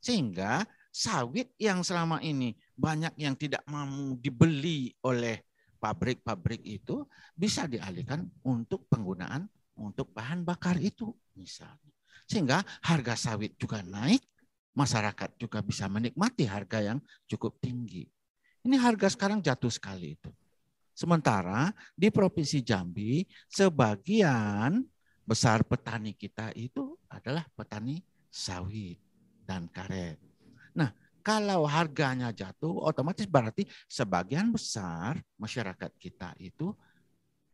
Sehingga sawit yang selama ini banyak yang tidak mau dibeli oleh pabrik-pabrik itu bisa dialihkan untuk penggunaan untuk bahan bakar itu misalnya. Sehingga harga sawit juga naik, masyarakat juga bisa menikmati harga yang cukup tinggi. Ini harga sekarang jatuh sekali itu. Sementara di Provinsi Jambi sebagian besar petani kita itu adalah petani sawit dan karet. Nah, kalau harganya jatuh otomatis berarti sebagian besar masyarakat kita itu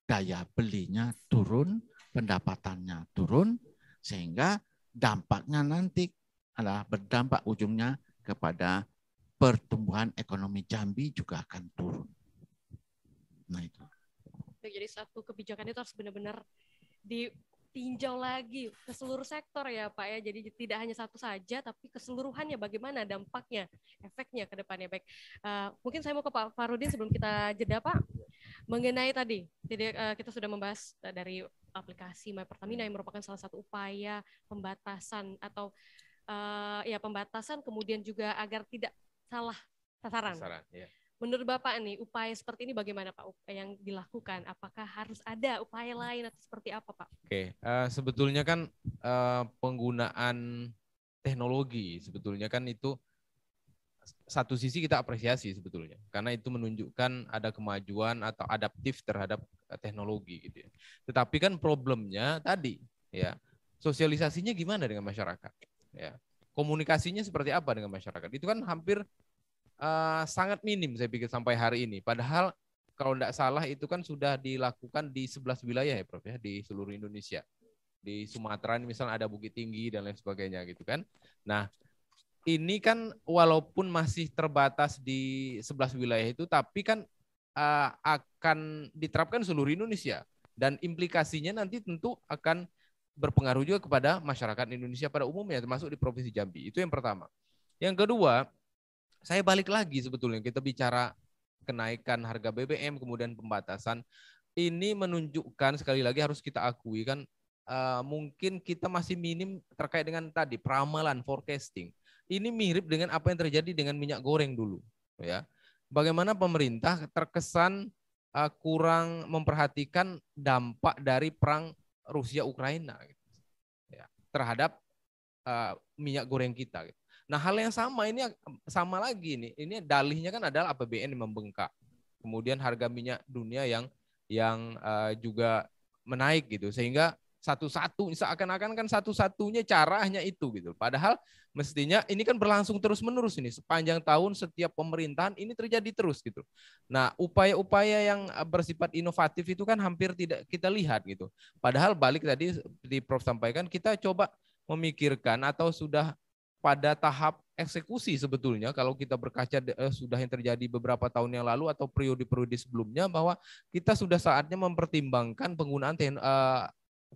daya belinya turun pendapatannya turun sehingga dampaknya nanti adalah berdampak ujungnya kepada pertumbuhan ekonomi Jambi juga akan turun. Nah itu. Jadi satu kebijakan itu harus benar-benar ditinjau lagi ke seluruh sektor ya Pak ya. Jadi tidak hanya satu saja tapi keseluruhannya bagaimana dampaknya, efeknya ke depannya. Baik, uh, mungkin saya mau ke Pak Farudin sebelum kita jeda Pak mengenai tadi jadi eh, kita sudah membahas eh, dari aplikasi My Pertamina yang hmm. merupakan salah satu upaya pembatasan atau eh, ya pembatasan kemudian juga agar tidak salah sasaran. sasaran ya. Menurut Bapak nih upaya seperti ini bagaimana Pak yang dilakukan? Apakah harus ada upaya lain atau seperti apa Pak? Oke, uh, sebetulnya kan uh, penggunaan teknologi sebetulnya kan itu satu sisi kita apresiasi sebetulnya karena itu menunjukkan ada kemajuan atau adaptif terhadap eh, teknologi gitu ya. Tetapi kan problemnya tadi ya sosialisasinya gimana dengan masyarakat ya. Komunikasinya seperti apa dengan masyarakat? Itu kan hampir uh, sangat minim saya pikir sampai hari ini. Padahal kalau tidak salah itu kan sudah dilakukan di 11 wilayah ya Prof ya di seluruh Indonesia. Di Sumatera misalnya ada Bukit Tinggi dan lain sebagainya gitu kan. Nah, ini kan walaupun masih terbatas di 11 wilayah itu, tapi kan uh, akan diterapkan seluruh Indonesia dan implikasinya nanti tentu akan berpengaruh juga kepada masyarakat Indonesia pada umumnya, termasuk di provinsi Jambi. Itu yang pertama. Yang kedua, saya balik lagi sebetulnya kita bicara kenaikan harga BBM kemudian pembatasan ini menunjukkan sekali lagi harus kita akui kan uh, mungkin kita masih minim terkait dengan tadi peramalan forecasting ini mirip dengan apa yang terjadi dengan minyak goreng dulu, ya. Bagaimana pemerintah terkesan uh, kurang memperhatikan dampak dari perang Rusia Ukraina gitu, ya, terhadap uh, minyak goreng kita. Gitu. Nah hal yang sama ini sama lagi nih, ini dalihnya kan adalah APBN membengkak, kemudian harga minyak dunia yang yang uh, juga menaik gitu, sehingga satu-satu seakan-akan kan satu-satunya cara itu gitu. Padahal mestinya ini kan berlangsung terus-menerus ini sepanjang tahun setiap pemerintahan ini terjadi terus gitu. Nah, upaya-upaya yang eh, bersifat inovatif itu kan hampir tidak kita lihat gitu. Padahal balik tadi di Prof sampaikan kita coba memikirkan atau sudah pada tahap eksekusi sebetulnya kalau kita berkaca eh, sudah yang terjadi beberapa tahun yang lalu atau periode-periode sebelumnya bahwa kita sudah saatnya mempertimbangkan penggunaan eh,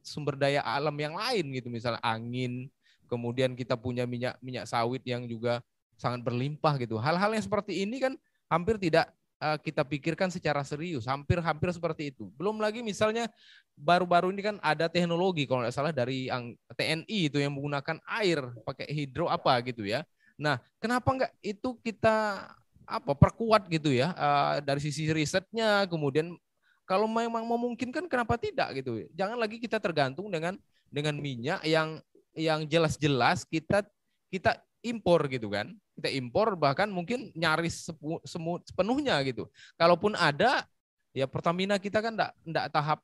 sumber daya alam yang lain gitu misalnya angin kemudian kita punya minyak minyak sawit yang juga sangat berlimpah gitu hal-hal yang seperti ini kan hampir tidak eh, kita pikirkan secara serius hampir-hampir seperti itu belum lagi misalnya baru-baru ini kan ada teknologi kalau nggak salah dari TNI itu yang menggunakan air pakai hidro apa gitu ya nah kenapa nggak itu kita apa perkuat gitu ya eh, dari sisi risetnya kemudian kalau memang memungkinkan kenapa tidak gitu. Jangan lagi kita tergantung dengan dengan minyak yang yang jelas-jelas kita kita impor gitu kan. Kita impor bahkan mungkin nyaris sepenuhnya gitu. Kalaupun ada ya Pertamina kita kan enggak enggak tahap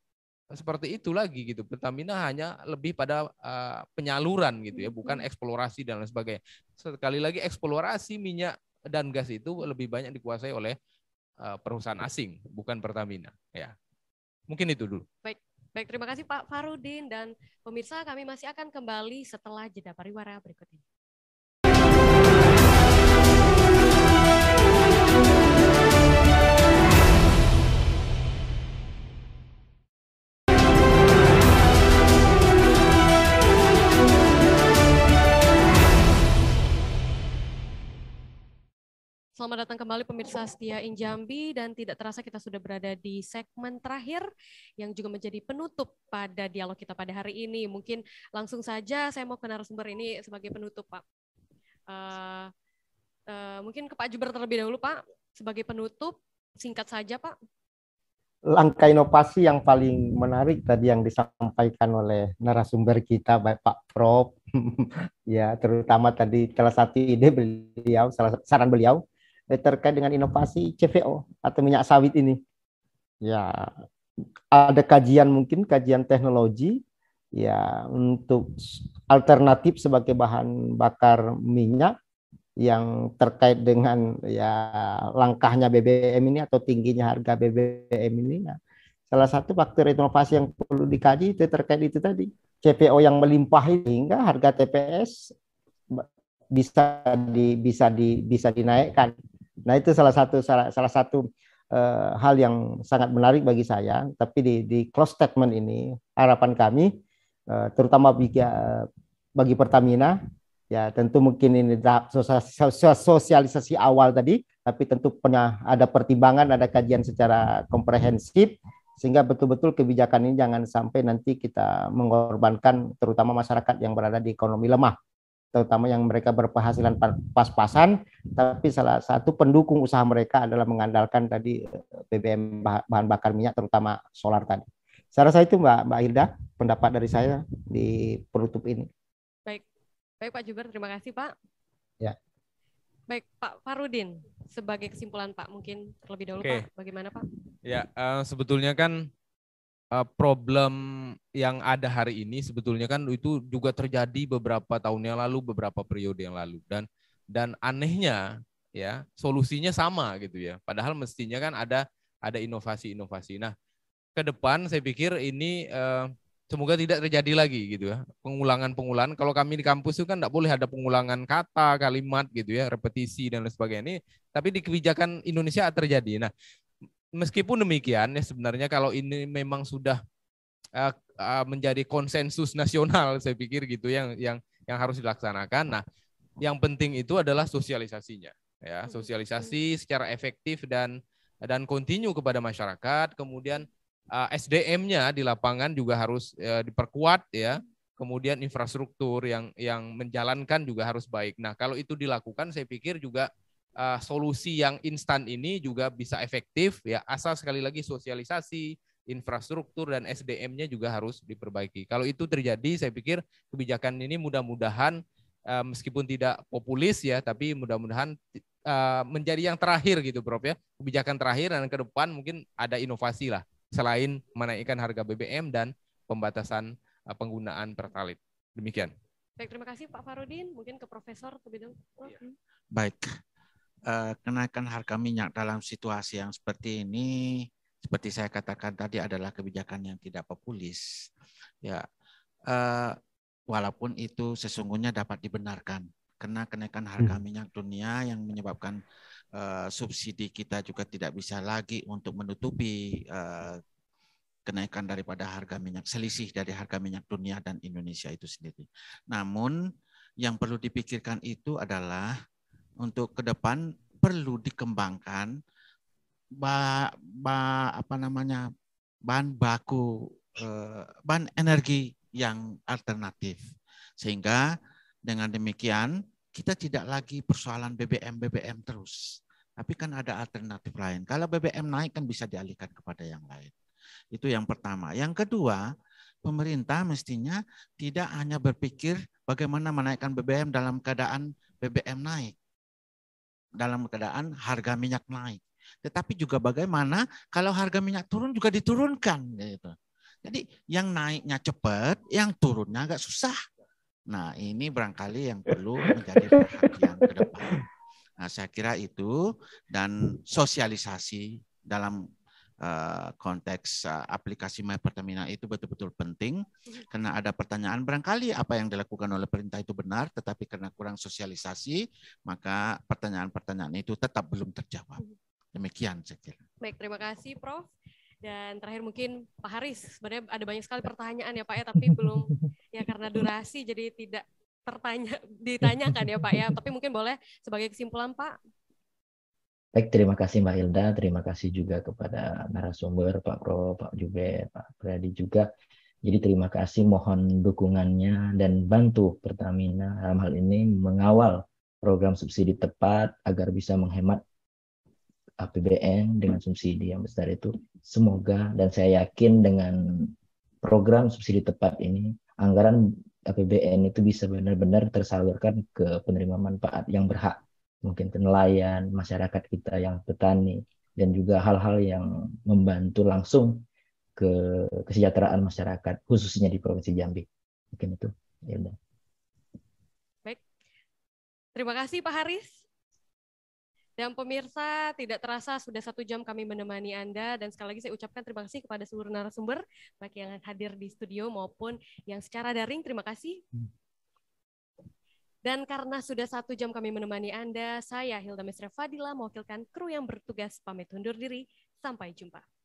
seperti itu lagi gitu. Pertamina hanya lebih pada uh, penyaluran gitu ya, bukan hmm. eksplorasi dan lain sebagainya. Sekali lagi eksplorasi minyak dan gas itu lebih banyak dikuasai oleh Eh, perusahaan asing, bukan Pertamina. Ya, mungkin itu dulu. Baik, baik terima kasih Pak Farudin dan pemirsa kami masih akan kembali setelah jeda pariwara berikut ini. Selamat datang kembali pemirsa setia Injambi dan tidak terasa kita sudah berada di segmen terakhir yang juga menjadi penutup pada dialog kita pada hari ini. Mungkin langsung saja saya mau ke narasumber ini sebagai penutup Pak. Uh, uh, mungkin ke Pak Juber terlebih dahulu Pak sebagai penutup singkat saja Pak. Langkah inovasi yang paling menarik tadi yang disampaikan oleh narasumber kita baik Pak Prof ya terutama tadi salah satu ide beliau salah saran beliau Eh, terkait dengan inovasi CVO atau minyak sawit ini. Ya, ada kajian mungkin kajian teknologi ya untuk alternatif sebagai bahan bakar minyak yang terkait dengan ya langkahnya BBM ini atau tingginya harga BBM ini. Nah, salah satu faktor inovasi yang perlu dikaji itu terkait itu tadi CPO yang melimpah hingga harga TPS bisa di bisa di bisa dinaikkan Nah itu salah satu salah, salah satu uh, hal yang sangat menarik bagi saya. Tapi di, di close statement ini harapan kami, uh, terutama bagi, uh, bagi Pertamina, ya tentu mungkin ini sosialisasi awal tadi, tapi tentu pernah ada pertimbangan, ada kajian secara komprehensif sehingga betul-betul kebijakan ini jangan sampai nanti kita mengorbankan terutama masyarakat yang berada di ekonomi lemah terutama yang mereka berpenghasilan pas-pasan, tapi salah satu pendukung usaha mereka adalah mengandalkan tadi eh, BBM bahan bakar minyak terutama solar tadi. Saya rasa itu Mbak Mbak Hilda pendapat dari saya di penutup ini. Baik, baik Pak Juber, terima kasih Pak. Ya. Baik Pak Farudin, sebagai kesimpulan Pak mungkin terlebih dahulu Oke. Pak, bagaimana Pak? Ya, uh, sebetulnya kan Eh, problem yang ada hari ini sebetulnya kan itu juga terjadi beberapa tahun yang lalu, beberapa periode yang lalu dan dan anehnya ya solusinya sama gitu ya. Padahal mestinya kan ada ada inovasi-inovasi. Nah, ke depan saya pikir ini eh, semoga tidak terjadi lagi gitu ya pengulangan-pengulangan kalau kami di kampus itu kan tidak boleh ada pengulangan kata kalimat gitu ya repetisi dan lain sebagainya ini tapi di kebijakan Indonesia terjadi nah meskipun demikian ya sebenarnya kalau ini memang sudah eh, eh, menjadi konsensus nasional saya pikir gitu yang yang yang harus dilaksanakan. Nah, yang penting itu adalah sosialisasinya ya, hmm, sosialisasi secara efektif dan dan kontinu kepada masyarakat. Kemudian eh, SDM-nya di lapangan juga harus diperkuat ya. Kemudian infrastruktur yang yang menjalankan juga harus baik. Nah, kalau itu dilakukan saya pikir juga uh, solusi yang instan ini juga bisa efektif ya asal sekali lagi sosialisasi infrastruktur dan SDM-nya juga harus diperbaiki. Kalau itu terjadi, saya pikir kebijakan ini mudah-mudahan uh, meskipun tidak populis ya, tapi mudah-mudahan uh, menjadi yang terakhir gitu, Prof ya. Kebijakan terakhir dan ke depan mungkin ada inovasi lah selain menaikkan harga BBM dan pembatasan uh, penggunaan pertalite. Demikian. Baik, terima kasih Pak Farudin. Mungkin ke Profesor terlebih dahulu. Iya. Hmm. Baik, Eh, kenaikan harga minyak dalam situasi yang seperti ini, seperti saya katakan tadi adalah kebijakan yang tidak populis. Ya, eh, walaupun itu sesungguhnya dapat dibenarkan karena kenaikan harga hmm. minyak dunia yang menyebabkan eh, subsidi kita juga tidak bisa lagi untuk menutupi kenaikan daripada harga minyak selisih dari harga minyak dunia dan Indonesia itu sendiri. Namun yang perlu dipikirkan itu adalah untuk ke depan perlu dikembangkan ba, ba, apa namanya bahan baku eh, bahan energi yang alternatif sehingga dengan demikian kita tidak lagi persoalan BBM BBM terus tapi kan ada alternatif lain kalau BBM naik kan bisa dialihkan kepada yang lain itu yang pertama yang kedua pemerintah mestinya tidak hanya berpikir bagaimana menaikkan BBM dalam keadaan BBM naik dalam keadaan harga minyak naik. Tetapi juga bagaimana kalau harga minyak turun juga diturunkan. Gitu. Jadi yang naiknya cepat, yang turunnya agak susah. Nah ini barangkali yang perlu menjadi perhatian ke depan. Nah saya kira itu dan sosialisasi dalam Eh, konteks eh, aplikasi My Pertamina itu betul-betul penting mm-hmm. karena ada pertanyaan barangkali apa yang dilakukan oleh perintah itu benar tetapi karena kurang sosialisasi maka pertanyaan-pertanyaan itu tetap belum terjawab. Mm-hmm. Demikian saya kira. Baik, terima kasih Prof. Dan terakhir mungkin Pak Haris, sebenarnya ada banyak sekali pertanyaan ya Pak ya, tapi belum ya karena durasi jadi tidak tertanya ditanyakan ya Pak ya. Tapi mungkin boleh sebagai kesimpulan Pak Baik, terima kasih Mbak Hilda, terima kasih juga kepada narasumber Pak Pro, Pak Jube, Pak Pradi juga. Jadi terima kasih, mohon dukungannya dan bantu Pertamina dalam hal ini mengawal program subsidi tepat agar bisa menghemat APBN dengan subsidi yang besar itu. Semoga dan saya yakin dengan program subsidi tepat ini, anggaran APBN itu bisa benar-benar tersalurkan ke penerima manfaat yang berhak mungkin nelayan, masyarakat kita yang petani, dan juga hal-hal yang membantu langsung ke kesejahteraan masyarakat, khususnya di Provinsi Jambi. Mungkin itu. Ya Baik. Terima kasih Pak Haris. Dan pemirsa, tidak terasa sudah satu jam kami menemani Anda. Dan sekali lagi saya ucapkan terima kasih kepada seluruh narasumber, baik yang hadir di studio maupun yang secara daring. Terima kasih. Hmm. Dan karena sudah satu jam kami menemani Anda, saya Hilda Mesra Fadila mewakilkan kru yang bertugas pamit undur diri. Sampai jumpa.